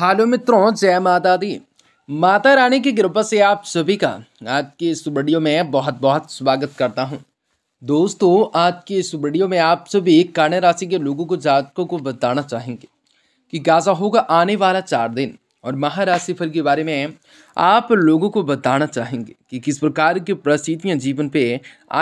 hello मित्रों जय माता दी माता रानी की कृपा से आप सभी का आज की इस वीडियो में बहुत बहुत स्वागत करता हूं दोस्तों आज की इस वीडियो में आप सभी कन्या राशि के लोगों को जातकों को बताना चाहेंगे कि कैसा होगा आने वाला चार दिन और महाराशि फल के बारे में आप लोगों को बताना चाहेंगे कि किस प्रकार की परिस्थितियाँ जीवन पे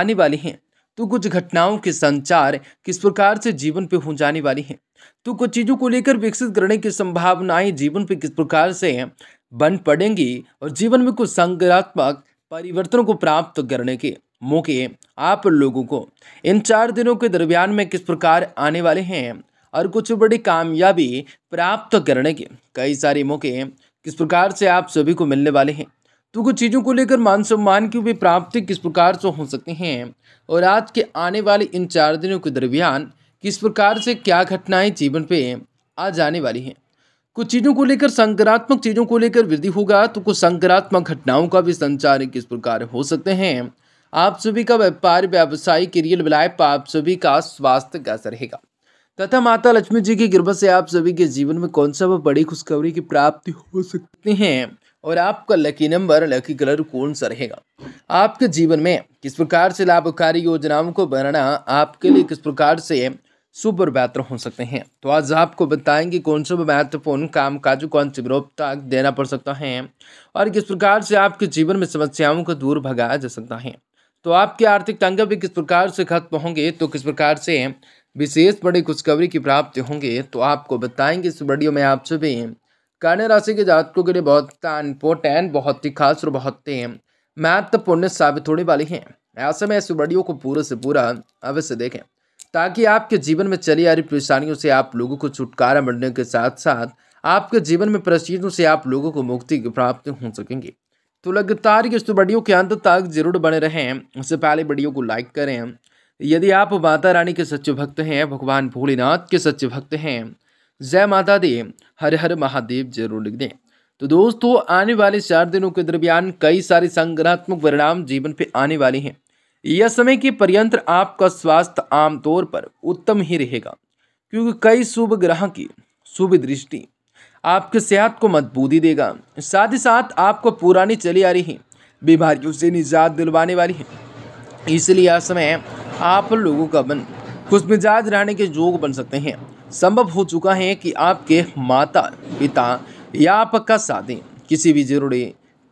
आने वाली हैं तो कुछ घटनाओं के संचार किस प्रकार से जीवन पे हो जाने वाली हैं तो कुछ चीज़ों को लेकर विकसित करने की संभावनाएं जीवन पर किस प्रकार से बन पड़ेंगी और जीवन में कुछ सकारात्मक परिवर्तनों को प्राप्त करने के मौके आप लोगों को इन चार दिनों के दरमियान में किस प्रकार आने वाले हैं और कुछ बड़ी कामयाबी प्राप्त करने के कई सारे मौके किस प्रकार से आप सभी को मिलने वाले हैं तो कुछ चीज़ों को लेकर मान सम्मान की भी प्राप्ति किस प्रकार से हो सकते हैं और आज के आने वाले इन चार दिनों के दरमियान किस प्रकार से क्या घटनाएं जीवन पे आ जाने वाली हैं कुछ चीज़ों को लेकर संक्रात्मक चीज़ों को लेकर वृद्धि होगा तो कुछ संक्रात्मक घटनाओं का भी संचार किस प्रकार हो सकते हैं आप सभी का व्यापार व्यवसाय करियर लाइफ आप सभी का स्वास्थ्य कैसा रहेगा तथा माता लक्ष्मी जी की कृपा से आप सभी के जीवन में कौन सा वह बड़ी खुशखबरी की प्राप्ति हो सकती हैं और आपका लकी नंबर लकी कलर कौन सा रहेगा आपके जीवन में किस प्रकार से लाभकारी योजनाओं को बनाना आपके लिए किस प्रकार से सुपर बेहतर हो सकते हैं तो आज आपको बताएंगे कौन से महत्वपूर्ण काम काज कौन अंतिम रूप तक देना पड़ सकता है और किस प्रकार से आपके जीवन में समस्याओं को दूर भगाया जा सकता है तो आपके आर्थिक तंग भी किस प्रकार से खत्म होंगे तो किस प्रकार से विशेष बड़ी खुशखबरी की प्राप्ति होंगे तो आपको बताएंगे इस वीडियो में आप सभी कन्या राशि के जातकों के लिए बहुत इम्पोर्टेंट बहुत ही खास और बहुत ही महत्वपूर्ण साबित होने वाली हैं ऐसे में इस वीडियो को पूरे से पूरा अवश्य देखें ताकि आपके जीवन में चली आ रही परेशानियों से आप लोगों को छुटकारा मिलने के साथ साथ आपके जीवन में परेशानियों से आप लोगों को मुक्ति प्राप्त हो सकेंगे तो लगातार इस वीडियो के अंत तक जरूर बने रहें उससे पहले वीडियो को लाइक करें यदि आप माता रानी के सच्चे भक्त हैं भगवान भोलेनाथ के सच्चे भक्त हैं जय माता दी हर हर महादेव जरूर लिख दें तो दोस्तों आने वाले चार दिनों के दरमियान कई सारे संग्रहात्मक परिणाम जीवन पे आने वाले हैं यह समय के पर्यंत आपका स्वास्थ्य आमतौर पर उत्तम ही रहेगा क्योंकि कई शुभ ग्रह की शुभ दृष्टि आपके सेहत को मजबूती देगा साथ ही साथ आपको पुरानी चली आ रही बीमारियों से निजात दिलवाने वाली है इसलिए यह समय आप लोगों का मन खुश मिजाज रहने के योग बन सकते हैं संभव हो चुका है कि आपके माता पिता या आपका साथी किसी भी जरूरी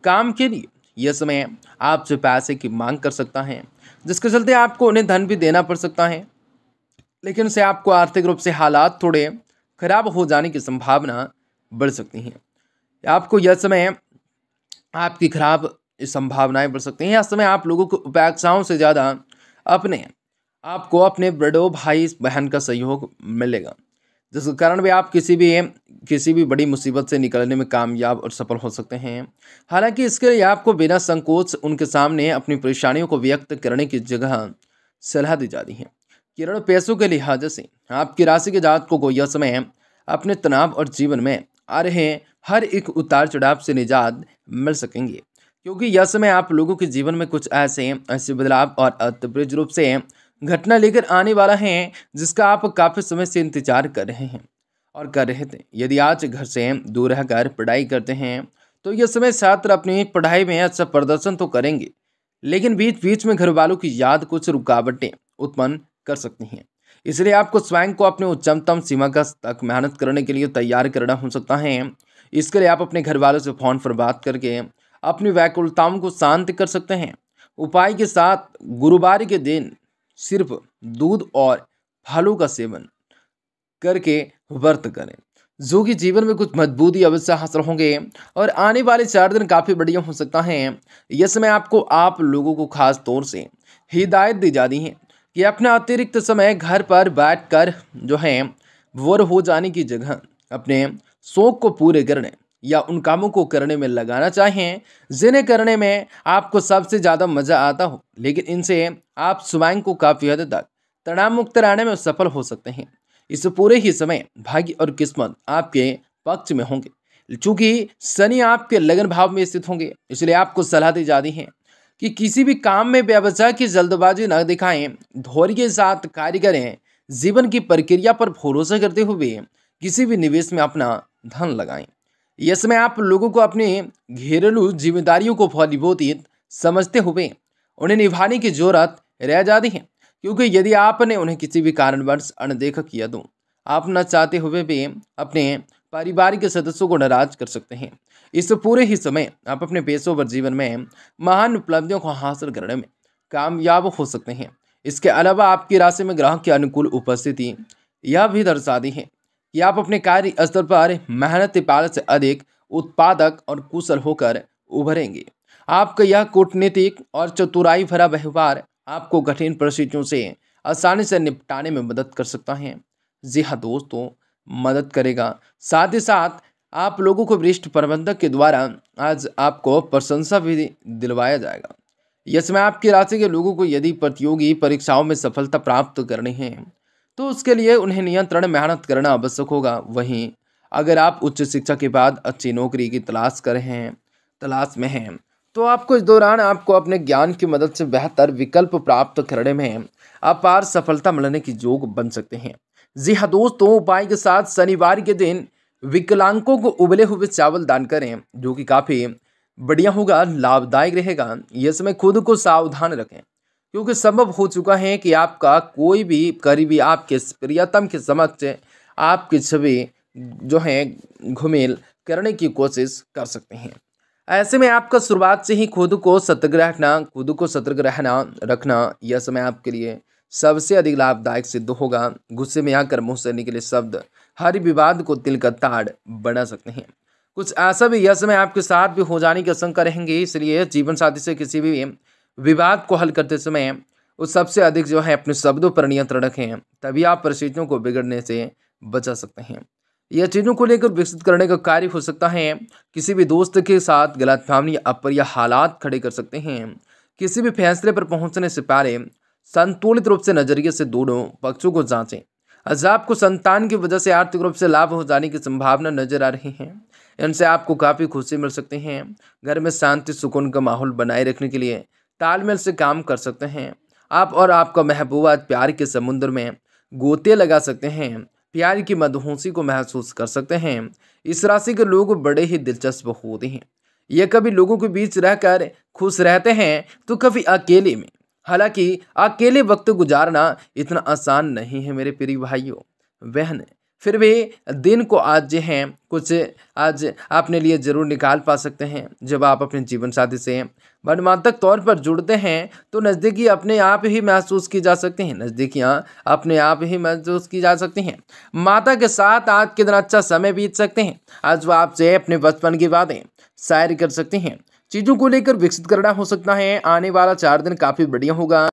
काम के लिए यह समय आपसे पैसे की मांग कर सकता है जिसके चलते आपको उन्हें धन भी देना पड़ सकता है लेकिन उसे आपको आर्थिक रूप से हालात थोड़े खराब हो जाने की संभावना बढ़ सकती है आपको यह समय आपकी खराब संभावनाएं बढ़ सकती हैं यह समय आप लोगों को अपेक्षाओं से ज़्यादा अपने आपको अपने बड़ों भाई बहन का सहयोग मिलेगा जिसके कारण भी आप किसी भी किसी भी बड़ी मुसीबत से निकलने में कामयाब और सफल हो सकते हैं हालांकि इसके लिए आपको बिना संकोच उनके सामने अपनी परेशानियों को व्यक्त करने की जगह सलाह दी जाती है किरण पैसों के लिहाज से आपकी राशि के जातकों को यह समय अपने तनाव और जीवन में आ रहे हर एक उतार चढ़ाव से निजात मिल सकेंगे क्योंकि यह समय आप लोगों के जीवन में कुछ ऐसे ऐसे बदलाव और अतप्रज रूप से घटना लेकर आने वाला है जिसका आप काफ़ी समय से इंतजार कर रहे हैं और कर रहे थे यदि आज घर से दूर रहकर पढ़ाई करते हैं तो यह समय छात्र अपनी पढ़ाई में अच्छा प्रदर्शन तो करेंगे लेकिन बीच बीच में घर वालों की याद कुछ रुकावटें उत्पन्न कर सकती हैं इसलिए आपको स्वयं को अपने उच्चतम सीमा का तक मेहनत करने के लिए तैयार करना हो सकता है इसके लिए आप अपने घर वालों से फ़ोन पर बात करके अपनी व्याकुलताओं को शांत कर सकते हैं उपाय के साथ गुरुवार के दिन सिर्फ दूध और फलों का सेवन करके व्रत करें जो कि जीवन में कुछ मजबूती अवश्य हासिल होंगे और आने वाले चार दिन काफ़ी बढ़िया हो सकता है यह समय आपको आप लोगों को खास तौर से हिदायत दी जाती है कि अपना अतिरिक्त समय घर पर बैठ कर जो है वर हो जाने की जगह अपने शौक को पूरे करने या उन कामों को करने में लगाना चाहिए जिन्हें करने में आपको सबसे ज़्यादा मज़ा आता हो लेकिन इनसे आप स्वयं को काफ़ी हद तक तनाव मुक्त रहने में सफल हो सकते हैं इस पूरे ही समय भाग्य और किस्मत आपके पक्ष में होंगे चूँकि शनि आपके लगन भाव में स्थित होंगे इसलिए आपको सलाह दी जाती है कि किसी भी काम में व्यवसाय की जल्दबाजी न दिखाएं धौर्य के साथ कार्य करें जीवन की प्रक्रिया पर भरोसा करते हुए किसी भी निवेश में अपना धन लगाएं यह समय आप लोगों को अपने घरेलू जिम्मेदारियों को फलीभूत समझते हुए उन्हें निभाने की जरूरत रह जाती है क्योंकि यदि आपने उन्हें किसी भी कारणवश अनदेखा किया तो आप न चाहते हुए भी अपने पारिवारिक सदस्यों को नाराज कर सकते हैं इस पूरे ही समय आप अपने पर जीवन में महान उपलब्धियों को हासिल करने में कामयाब हो सकते हैं इसके अलावा आपकी राशि में ग्राहक की अनुकूल उपस्थिति यह भी दर्शाती है कि आप अपने कार्य स्तर पर मेहनत पाल से अधिक उत्पादक और कुशल होकर उभरेंगे आपका यह कूटनीतिक और चतुराई भरा व्यवहार आपको कठिन परिस्थितियों से आसानी से निपटाने में मदद कर सकता है जी हाँ दोस्तों मदद करेगा साथ ही साथ आप लोगों को वरिष्ठ प्रबंधक के द्वारा आज आपको प्रशंसा भी दिलवाया जाएगा इसमें आपकी राशि के लोगों को यदि प्रतियोगी परीक्षाओं में सफलता प्राप्त करनी है तो उसके लिए उन्हें नियंत्रण मेहनत करना आवश्यक होगा वहीं अगर आप उच्च शिक्षा के बाद अच्छी नौकरी की तलाश कर रहे हैं तलाश में हैं तो आपको इस दौरान आपको अपने ज्ञान की मदद से बेहतर विकल्प प्राप्त करने में अपार सफलता मिलने की योग बन सकते हैं जी हाँ दोस्तों उपाय के साथ शनिवार के दिन विकलांगों को उबले हुए चावल दान करें जो कि काफ़ी बढ़िया होगा लाभदायक रहेगा यह समय खुद को सावधान रखें क्योंकि संभव हो चुका है कि आपका कोई भी करीबी आपके प्रियतम के समक्ष आपकी छवि जो है घुमेल करने की कोशिश कर सकते हैं ऐसे में आपका शुरुआत से ही खुद को सतर्क रहना खुद को सतर्क रहना रखना यह समय आपके लिए सबसे अधिक लाभदायक सिद्ध होगा गुस्से में आकर मुँह से निकले शब्द हर विवाद को तिल का ताड़ बना सकते हैं कुछ ऐसा भी यह समय आपके साथ भी हो जाने की आशंका रहेंगी इसलिए जीवन साथी से किसी भी विवाद को हल करते समय वो सबसे अधिक जो है अपने शब्दों पर नियंत्रण रखें तभी आप परिस्थितियों को बिगड़ने से बचा सकते हैं यह चीज़ों को लेकर विकसित करने का कार्य हो सकता है किसी भी दोस्त के साथ गलत फहमी अपरिय हालात खड़े कर सकते हैं किसी भी फैसले पर पहुंचने से पहले संतुलित रूप से नज़रिए से दोनों पक्षों को जांचें आज आपको संतान की वजह से आर्थिक रूप से लाभ हो जाने की संभावना नजर आ रही है इनसे आपको काफ़ी खुशी मिल सकती है घर में शांति सुकून का माहौल बनाए रखने के लिए तालमेल से काम कर सकते हैं आप और आपका महबूबा प्यार के समुद्र में गोते लगा सकते हैं प्यार की मदहूसी को महसूस कर सकते हैं इस राशि के लोग बड़े ही दिलचस्प होते हैं ये कभी लोगों के बीच रहकर खुश रहते हैं तो कभी अकेले में हालांकि अकेले वक्त गुजारना इतना आसान नहीं है मेरे प्रिय भाइयों बहन फिर भी दिन को आज जो हैं कुछ आज अपने लिए ज़रूर निकाल पा सकते हैं जब आप अपने जीवन साथी से वर्णमात्मक तौर पर जुड़ते हैं तो नज़दीकी अपने आप ही महसूस की जा सकती हैं नज़दीकियाँ अपने आप ही महसूस की जा सकती हैं माता के साथ आज के दिन अच्छा समय बीत सकते हैं आज वह आपसे अपने बचपन की बातें शायर कर सकते हैं चीज़ों को लेकर विकसित करना हो सकता है आने वाला चार दिन काफ़ी बढ़िया होगा